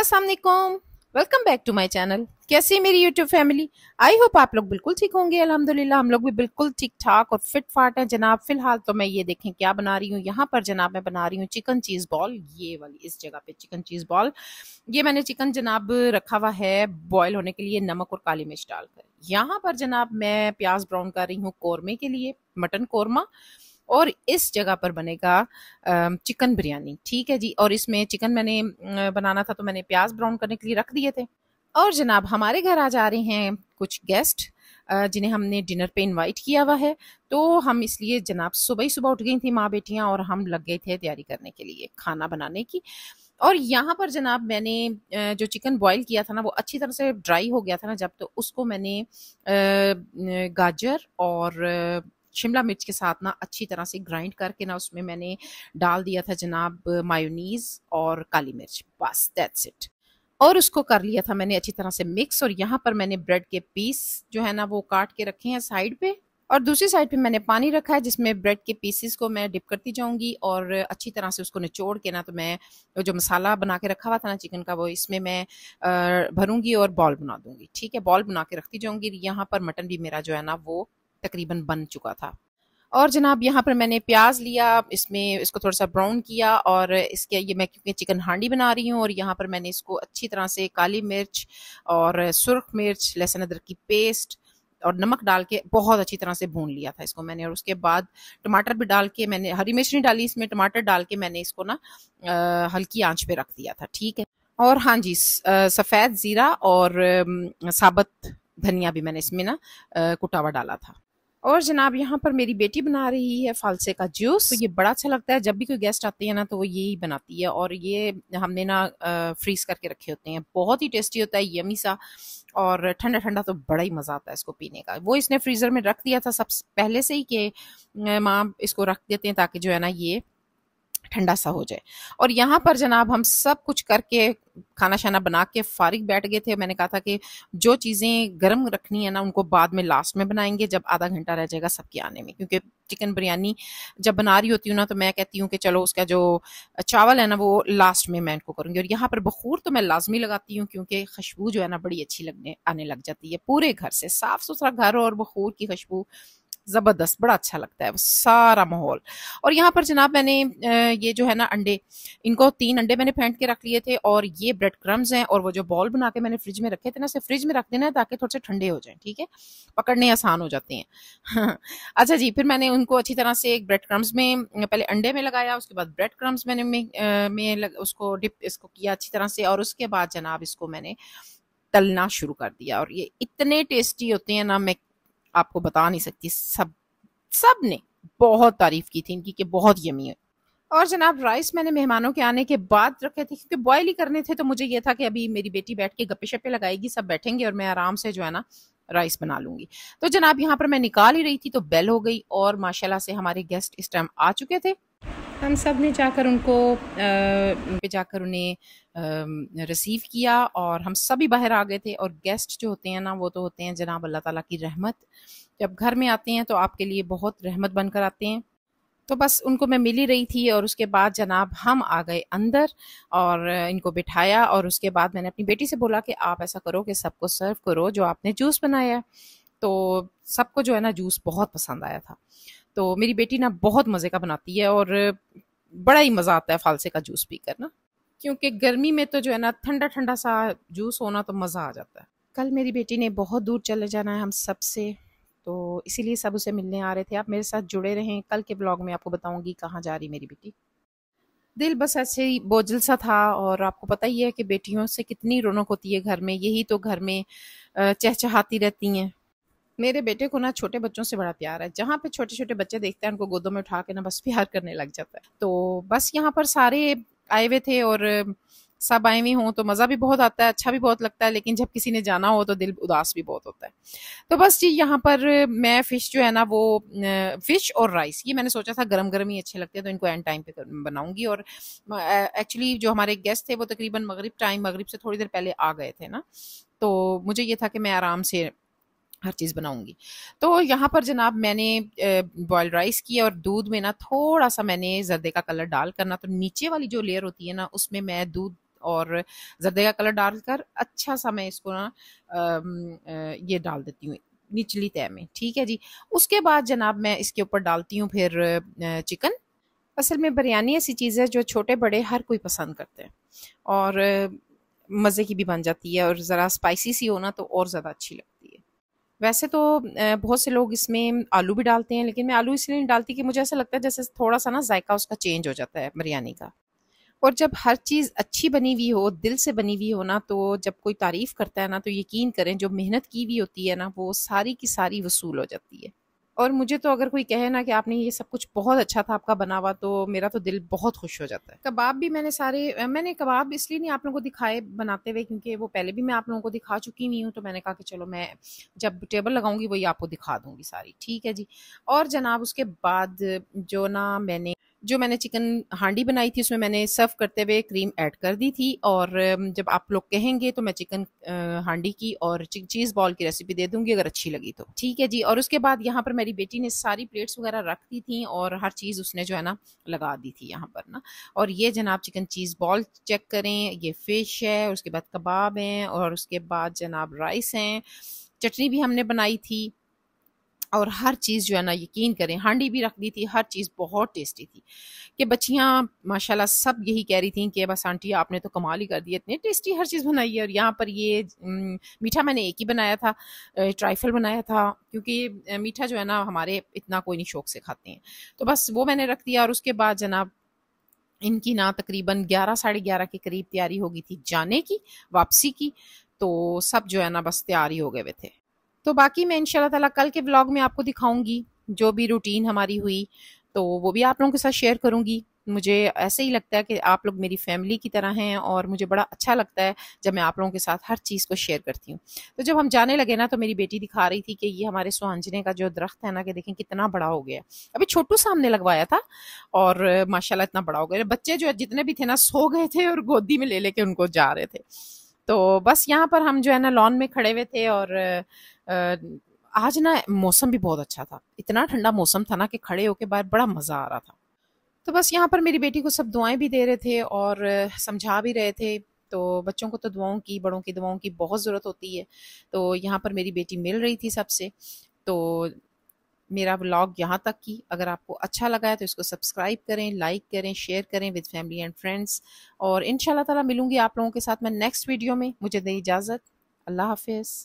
असलकुम welcome back to my channel कैसी है मेरी यूट्यूब फैमिली आई होप आप लोग बिल्कुल ठीक होंगे अल्हम्दुलिल्लाह हम लोग भी बिल्कुल ठीक ठाक और फिट फाट हैं जनाब फिलहाल तो मैं ये देखें क्या बना रही हूँ यहाँ पर जनाब मैं बना रही हूँ चिकन चीज़ बॉल ये वाली इस जगह पे चिकन चीज़ बॉल ये मैंने चिकन जनाब रखा हुआ है बॉयल होने के लिए नमक और काली मिर्च डालकर यहाँ पर जनाब मैं प्याज ब्राउन कर रही हूँ कौरमे के लिए मटन कौरमा और इस जगह पर बनेगा चिकन बिरयानी ठीक है जी और इसमें चिकन मैंने बनाना था तो मैंने प्याज ब्राउन करने के लिए रख दिए थे और जनाब हमारे घर आ जा रहे हैं कुछ गेस्ट जिन्हें हमने डिनर पे इनवाइट किया हुआ है तो हम इसलिए जनाब सुबह ही सुबह उठ गई थी माँ बेटियाँ और हम लग गए थे तैयारी करने के लिए खाना बनाने की और यहाँ पर जनाब मैंने जो चिकन बॉईल किया था ना वो अच्छी तरह से ड्राई हो गया था ना जब तो उसको मैंने गाजर और शिमला मिर्च के साथ ना अच्छी तरह से ग्राइंड करके ना उसमें मैंने डाल दिया था जनाब मायोनीज और काली मिर्च बस दैट्स इट और उसको कर लिया था मैंने अच्छी तरह से मिक्स और यहाँ पर मैंने ब्रेड के पीस जो है ना वो काट के रखे हैं साइड पे और दूसरी साइड पे मैंने पानी रखा है जिसमें ब्रेड के पीसेस को मैं डिप करती जाऊंगी और अच्छी तरह से उसको निचोड़ के ना तो मैं जो मसाला बना के रखा हुआ था ना चिकन का वो इसमें मैं भरूंगी और बॉल बना दूंगी ठीक है बॉल बना के रखती जाऊंगी यहाँ पर मटन भी मेरा जो है ना वो तकरीबन बन चुका था और जनाब यहाँ पर मैंने प्याज लिया इसमें इसको थोड़ा सा ब्राउन किया और इसके ये मैं क्योंकि चिकन हांडी बना रही हूँ और यहाँ पर मैंने इसको अच्छी तरह से काली मिर्च और सुर्ख मिर्च लहसुन अदरक की पेस्ट और नमक डाल के बहुत अच्छी तरह से भून लिया था इसको मैंने और उसके बाद टमाटर भी डाल के मैंने हरी मिर्च नहीं डाली इसमें टमाटर डाल के मैंने इसको ना हल्की आंच पे रख दिया था ठीक है और हाँ जी सफ़ेद ज़ीरा और साबत धनिया भी मैंने इसमें ना कुटावा डाला था और जनाब यहाँ पर मेरी बेटी बना रही है फालसे का जूस तो ये बड़ा अच्छा लगता है जब भी कोई गेस्ट आते हैं ना तो वो यही बनाती है और ये हमने ना फ्रीज करके रखे होते हैं बहुत ही टेस्टी होता है यमी सा और ठंडा ठंडा तो बड़ा ही मज़ा आता है इसको पीने का वो इसने फ्रीज़र में रख दिया था सब पहले से ही कि माँ इसको रख देते हैं ताकि जो है ना ये ठंडा सा हो जाए और यहाँ पर जनाब हम सब कुछ करके खाना शाना बना के फारिग बैठ गए थे मैंने कहा था कि जो चीज़ें गर्म रखनी है ना उनको बाद में लास्ट में बनाएंगे जब आधा घंटा रह जाएगा सबके आने में क्योंकि चिकन बिरयानी जब बना रही होती हूँ ना तो मैं कहती हूँ कि चलो उसका जो चावल है ना वो लास्ट में मैं इनको करूँगी और यहाँ पर बखूर तो मैं लाजमी लगाती हूँ क्योंकि खुशबू जो है ना बड़ी अच्छी लगने आने लग जाती है पूरे घर से साफ सुथरा घर और बखूर की खुशबू ज़बरदस्त बड़ा अच्छा लगता है वो सारा माहौल और यहाँ पर जनाब मैंने ये जो है ना अंडे इनको तीन अंडे मैंने फेंट के रख लिए थे और ये ब्रेड क्रम्स हैं और वो जो बॉल बना के मैंने फ्रिज में रखे थे ना इसे फ्रिज में रख देना है ताकि थोड़े से ठंडे हो जाए ठीक है पकड़ने आसान हो जाते हैं अच्छा जी फिर मैंने उनको अच्छी तरह से एक ब्रेड क्रम्स में पहले अंडे में लगाया उसके बाद ब्रेड क्रम्स मैंने में, उसको डिप इसको किया अच्छी तरह से और उसके बाद जनाब इसको मैंने तलना शुरू कर दिया और ये इतने टेस्टी होते हैं ना मैं आपको बता नहीं सकती सब सब ने बहुत तारीफ की थी इनकी कि बहुत यमी है और जनाब राइस मैंने मेहमानों के आने के बाद रखे थे क्योंकि बॉयल ही करने थे तो मुझे ये था कि अभी मेरी बेटी बैठ के गप्पे शप्पे लगाएगी सब बैठेंगे और मैं आराम से जो है ना राइस बना लूंगी तो जनाब यहाँ पर मैं निकाल ही रही थी तो बेल हो गई और माशाल्लाह से हमारे गेस्ट इस टाइम आ चुके थे हम सब ने जाकर उनको जाकर उन्हें रिसीव किया और हम सभी बाहर आ गए थे और गेस्ट जो होते हैं ना वो तो होते हैं जनाब अल्लाह ताला की रहमत जब घर में आते हैं तो आपके लिए बहुत रहमत बनकर आते हैं तो बस उनको मैं मिल ही रही थी और उसके बाद जनाब हम आ गए अंदर और इनको बिठाया और उसके बाद मैंने अपनी बेटी से बोला कि आप ऐसा करो कि सबको सर्व करो जो आपने जूस बनाया है तो सबको जो है ना जूस बहुत पसंद आया था तो मेरी बेटी ना बहुत मज़े का बनाती है और बड़ा ही मज़ा आता है फालसे का जूस पी ना क्योंकि गर्मी में तो जो है ना ठंडा ठंडा सा जूस होना तो मज़ा आ जाता है कल मेरी बेटी ने बहुत दूर चले जाना है हम सब से तो इसीलिए सब उसे मिलने आ रहे थे आप मेरे साथ जुड़े रहें कल के ब्लॉग में आपको बताऊंगी कहाँ जा रही मेरी बेटी दिल बस ऐसे ही बोझल सा था और आपको पता ही है कि बेटियों से कितनी रौनक होती है घर में यही तो घर में चहचहाती रहती हैं मेरे बेटे को ना छोटे बच्चों से बड़ा प्यार है जहाँ पे छोटे छोटे बच्चे देखते हैं उनको गोदों में उठा के ना बस प्यार करने लग जाता है तो बस यहाँ पर सारे आए हुए थे और सब आई हुई हों तो मज़ा भी बहुत आता है अच्छा भी बहुत लगता है लेकिन जब किसी ने जाना हो तो दिल उदास भी बहुत होता है तो बस जी यहाँ पर मैं फ़िश जो है ना वो फ़िश और राइस ये मैंने सोचा था गरम गर्म ही अच्छे लगते हैं तो इनको एंड टाइम पे बनाऊंगी और एक्चुअली जो हमारे गेस्ट थे वो तकरीबन मगरब टाइम मगरब से थोड़ी देर पहले आ गए थे ना तो मुझे ये था कि मैं आराम से हर चीज़ बनाऊंगी तो यहाँ पर जनाब मैंने बॉयल राइस किया और दूध में ना थोड़ा सा मैंने जर्दे का कलर डाल करना तो नीचे वाली जो लेयर होती है ना उसमें मैं दूध और जर्दे का कलर डालकर अच्छा सा मैं इसको ना ये डाल देती हूँ निचली तय में ठीक है जी उसके बाद जनाब मैं इसके ऊपर डालती हूँ फिर चिकन असल में बिरयानी ऐसी चीज़ है जो छोटे बड़े हर कोई पसंद करते हैं और मज़े की भी बन जाती है और ज़रा स्पाइसी सी होना तो और ज़्यादा अच्छी लगती है वैसे तो बहुत से लोग इसमें आलू भी डालते हैं लेकिन मैं आलू इसलिए नहीं डालती कि मुझे ऐसा लगता है जैसे थोड़ा सा ना जायका उसका चेंज हो जाता है बिरयानी का और जब हर चीज़ अच्छी बनी हुई हो दिल से बनी हुई हो ना तो जब कोई तारीफ़ करता है ना तो यकीन करें जो मेहनत की हुई होती है ना वो सारी की सारी वसूल हो जाती है और मुझे तो अगर कोई कहे ना कि आपने ये सब कुछ बहुत अच्छा था आपका बना हुआ तो मेरा तो दिल बहुत खुश हो जाता है कबाब भी मैंने सारे मैंने कबाब इसलिए नहीं आप लोगों को दिखाए बनाते हुए क्योंकि वो पहले भी मैं आप लोगों को दिखा चुकी हुई हूँ तो मैंने कहा कि चलो मैं जब टेबल लगाऊंगी वही आपको दिखा दूंगी सारी ठीक है जी और जनाब उसके बाद जो ना मैंने जो मैंने चिकन हांडी बनाई थी उसमें मैंने सर्व करते हुए क्रीम ऐड कर दी थी और जब आप लोग कहेंगे तो मैं चिकन हांडी की और चीज़ बॉल की रेसिपी दे दूंगी अगर अच्छी लगी तो ठीक है जी और उसके बाद यहाँ पर मेरी बेटी ने सारी प्लेट्स वगैरह रख दी थी और हर चीज़ उसने जो है ना लगा दी थी यहाँ पर ना और ये जनाब चिकन चीज़ बॉल चेक करें ये फ़िश है उसके बाद कबाब हैं और उसके बाद जनाब राइस हैं चटनी भी हमने बनाई थी और हर चीज़ जो है ना यकीन करें हांडी भी रख दी थी हर चीज़ बहुत टेस्टी थी कि बच्चियाँ माशाल्लाह सब यही कह रही थी कि बस आंटी आपने तो कमाल ही कर दी इतनी टेस्टी हर चीज़ बनाई है और यहाँ पर ये मीठा मैंने एक ही बनाया था ट्राइफल बनाया था क्योंकि मीठा जो है ना हमारे इतना कोई नहीं शौक से खाते हैं तो बस वो मैंने रख दिया और उसके बाद जनाब इनकी ना तकरीबन ग्यारह साढ़े ग्यारह के करीब तैयारी होगी थी जाने की वापसी की तो सब जो है ना बस तैयारी हो गए हुए थे तो बाकी मैं इनशाला तला कल के ब्लॉग में आपको दिखाऊंगी जो भी रूटीन हमारी हुई तो वो भी आप लोगों के साथ शेयर करूंगी मुझे ऐसे ही लगता है कि आप लोग मेरी फैमिली की तरह हैं और मुझे बड़ा अच्छा लगता है जब मैं आप लोगों के साथ हर चीज़ को शेयर करती हूँ तो जब हम जाने लगे ना तो मेरी बेटी दिखा रही थी कि ये हमारे सुहांजने का जो दरख्त है ना कि देखें कितना बड़ा हो गया अभी छोटू सामने लगवाया था और माशाला इतना बड़ा हो गया बच्चे जो जितने भी थे ना सो गए थे और गोदी में ले लेके उनको जा रहे थे तो बस यहाँ पर हम जो है ना लॉन में खड़े हुए थे और आज ना मौसम भी बहुत अच्छा था इतना ठंडा मौसम था ना कि खड़े होके बाहर बड़ा मज़ा आ रहा था तो बस यहाँ पर मेरी बेटी को सब दुआएं भी दे रहे थे और समझा भी रहे थे तो बच्चों को तो दुआओं की बड़ों की दुआओं की बहुत ज़रूरत होती है तो यहाँ पर मेरी बेटी मिल रही थी सबसे तो मेरा ब्लॉग यहाँ तक की अगर आपको अच्छा लगा है तो इसको सब्सक्राइब करें लाइक करें शेयर करें विद फैमिली एंड फ्रेंड्स और इन ताला मिलूंगी आप लोगों के साथ मैं नेक्स्ट वीडियो में मुझे दें इजाज़त अल्लाह हाफिज़